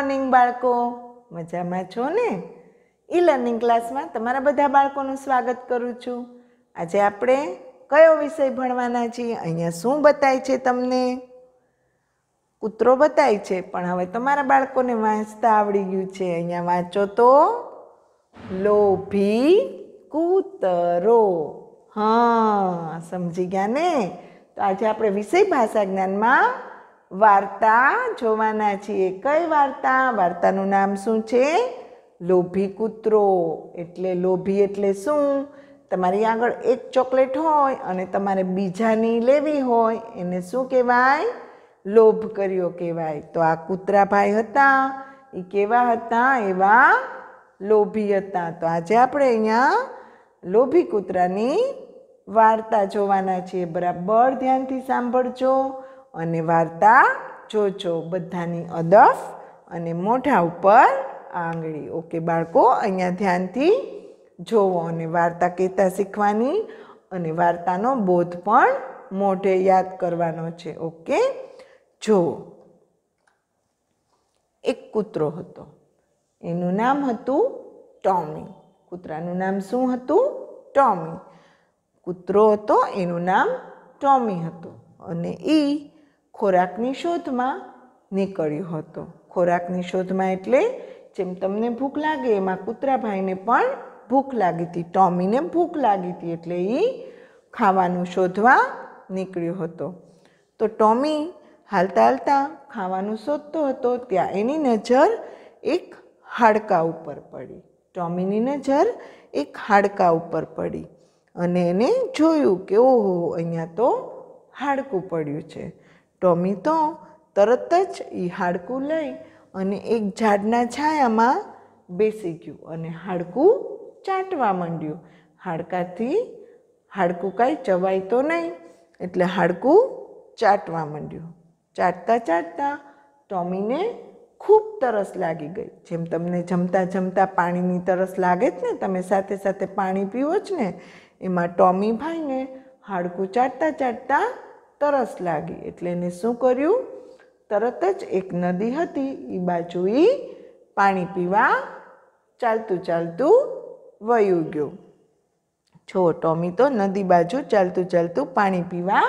morning બાળકો મજામાં છો ને ઈ લર્નિંગ ક્લાસમાં તમારા બધા બાળકોનું સ્વાગત કરું છું આજે આપણે કયો વિષય ભણવાના છીએ અહીંયા શું બતાય છે તમને કૂતરો બતાય છે પણ હવે તમારા બાળકોને વાંચતા આવડી ગયું છે અહીંયા વાંચો તો લોભી કૂતરો હા સમજી ગયા ને તો આજે આપણે વિષય ભાષા જ્ઞાનમાં વાર્તા જોવાના છીએ કઈ વાર્તા વાર્તાનું નામ શું છે લોભી કૂતરો એટલે લોભી એટલે શું તમારી આગળ એક ચોકલેટ હોય અને તમારે બીજાની લેવી હોય એને શું કહેવાય લોભ કર્યો કહેવાય તો આ કૂતરા ભાઈ હતા એ કેવા હતા એવા લોભી હતા તો આજે આપણે અહીંયા લોભી કૂતરાની વાર્તા જોવાના છીએ બરાબર ધ્યાનથી સાંભળજો અને વાર્તા જોજો બધાની અદફ અને મોઢા ઉપર આંગળી ઓકે બાળકો અહીંયા ધ્યાનથી જોવો અને વાર્તા કહેતા શીખવાની અને વાર્તાનો બોધ પણ મોઢે યાદ કરવાનો છે ઓકે જોવો એક કૂતરો હતો એનું નામ હતું ટોમી કૂતરાનું નામ શું હતું ટોમી કૂતરો હતો એનું નામ ટોમી હતું અને એ ખોરાકની શોધમાં નીકળ્યો હતો ખોરાકની શોધમાં એટલે જેમ તમને ભૂખ લાગે એમાં કૂતરાભાઈને પણ ભૂખ લાગી હતી ટોમીને ભૂખ લાગી હતી એટલે એ ખાવાનું શોધવા નીકળ્યો હતો તો ટોમી હાલતા હાલતા ખાવાનું શોધતો હતો ત્યાં એની નજર એક હાડકા ઉપર પડી ટોમીની નજર એક હાડકા ઉપર પડી અને એને જોયું કે ઓહો અહીંયા તો હાડકું પડ્યું છે ટોમી તો તરત જ એ હાડકું લઈ અને એક ઝાડના છાયામાં બેસી ગયું અને હાડકું ચાટવા માંડ્યું હાડકાથી હાડકું કાંઈ ચવાય તો નહીં એટલે હાડકું ચાટવા માંડ્યું ચાટતા ચાટતા ટોમીને ખૂબ તરસ લાગી ગઈ જેમ તમને જમતા જમતા પાણીની તરસ લાગે જ ને તમે સાથે સાથે પાણી પીવો જ ને એમાં ટોમી ભાઈને હાડકું ચાટતા ચાટતા તરસ લાગી એટલે એને શું કર્યું તરત જ એક નદી હતી એ બાજુ એ પાણી પીવા ચાલતું ચાલતું વયું ગયું છો ટોમી તો નદી બાજુ ચાલતું ચાલતું પાણી પીવા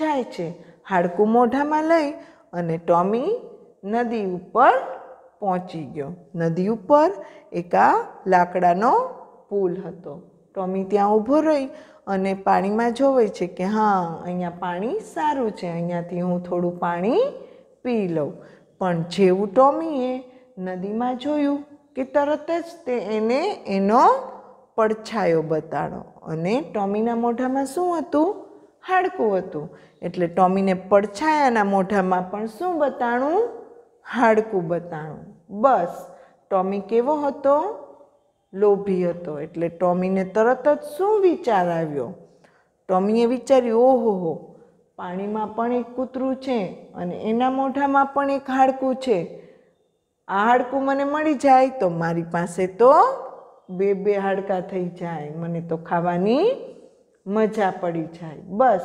જાય છે હાડકું મોઢામાં લઈ અને ટોમી નદી ઉપર પહોંચી ગયો નદી ઉપર એક આ લાકડાનો પુલ હતો ટોમી ત્યાં ઊભો રહી અને પાણીમાં જોવે છે કે હા અહીંયા પાણી સારું છે અહીંયાથી હું થોડું પાણી પી લઉં પણ જેવું ટોમીએ નદીમાં જોયું કે તરત જ તે એને એનો પડછાયો બતાડો અને ટોમીના મોઢામાં શું હતું હાડકું હતું એટલે ટોમીને પડછાયાના મોઢામાં પણ શું બતાણું હાડકું બતાણું બસ ટોમી કેવો હતો લોભી હતો એટલે ટોમીને તરત જ શું વિચાર આવ્યો ટોમીએ વિચાર્યું હો પાણીમાં પણ એક કૂતરું છે અને એના મોઢામાં પણ એક હાડકું છે આ હાડકું મને મળી જાય તો મારી પાસે તો બે બે હાડકા થઈ જાય મને તો ખાવાની મજા પડી જાય બસ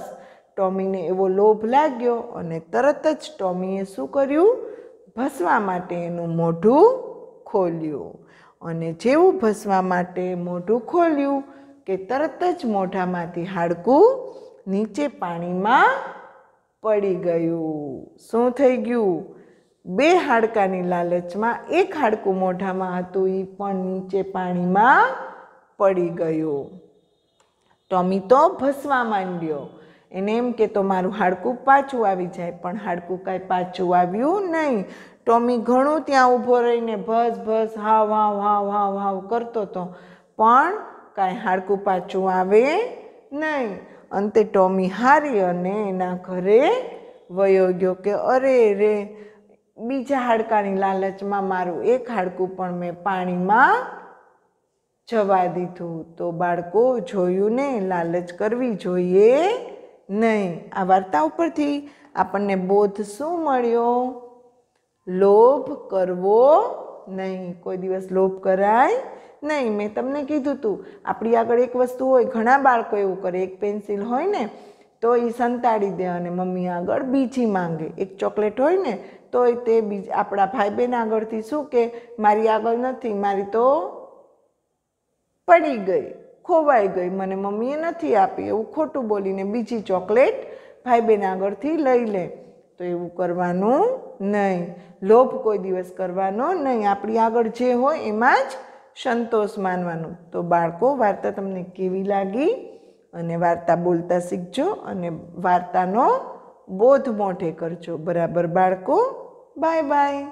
ટોમીને એવો લોભ લાગ્યો અને તરત જ ટોમીએ શું કર્યું ભસવા માટે એનું મોઢું ખોલ્યું અને જેવું ભસવા માટે મોઢું ખોલ્યું કે તરત જ મોઢામાંથી હાડકું નીચે પાણીમાં પડી ગયું શું થઈ ગયું બે હાડકાની લાલચમાં એક હાડકું મોઢામાં હતું એ પણ નીચે પાણીમાં પડી ગયો ટોમી તો ભસવા માંડ્યો એને એમ કે તો મારું હાડકું પાછું આવી જાય પણ હાડકું કાંઈ પાછું આવ્યું નહીં ટોમી ઘણું ત્યાં ઊભો રહીને ભસ ભસ હાવ હાવ હાવ હાવ હાવ કરતો હતો પણ કાંઈ હાડકું પાછું આવે નહીં અંતે ટોમી હારી અને એના ઘરે વયો ગયો કે અરે રે બીજા હાડકાની લાલચમાં મારું એક હાડકું પણ મેં પાણીમાં જવા દીધું તો બાળકો જોયું ને લાલચ કરવી જોઈએ નહીં આ વાર્તા ઉપરથી આપણને બોધ શું મળ્યો લોભ કરવો નહીં કોઈ દિવસ લોભ કરાય નહીં મેં તમને કીધું હતું આપણી આગળ એક વસ્તુ હોય ઘણા બાળકો એવું કરે એક પેન્સિલ હોય ને તો એ સંતાડી દે અને મમ્મી આગળ બીજી માંગે એક ચોકલેટ હોય ને તો તે બીજ આપણા ભાઈ બહેન આગળથી શું કે મારી આગળ નથી મારી તો પડી ગઈ ખોવાઈ ગઈ મને મમ્મીએ નથી આપી એવું ખોટું બોલીને બીજી ચોકલેટ ભાઈ બહેન આગળથી લઈ લે તો એવું કરવાનું નહીં લોભ કોઈ દિવસ કરવાનો નહીં આપણી આગળ જે હોય એમાં જ સંતોષ માનવાનો તો બાળકો વાર્તા તમને કેવી લાગી અને વાર્તા બોલતા શીખજો અને વાર્તાનો બોધ મોઢે કરજો બરાબર બાળકો બાય બાય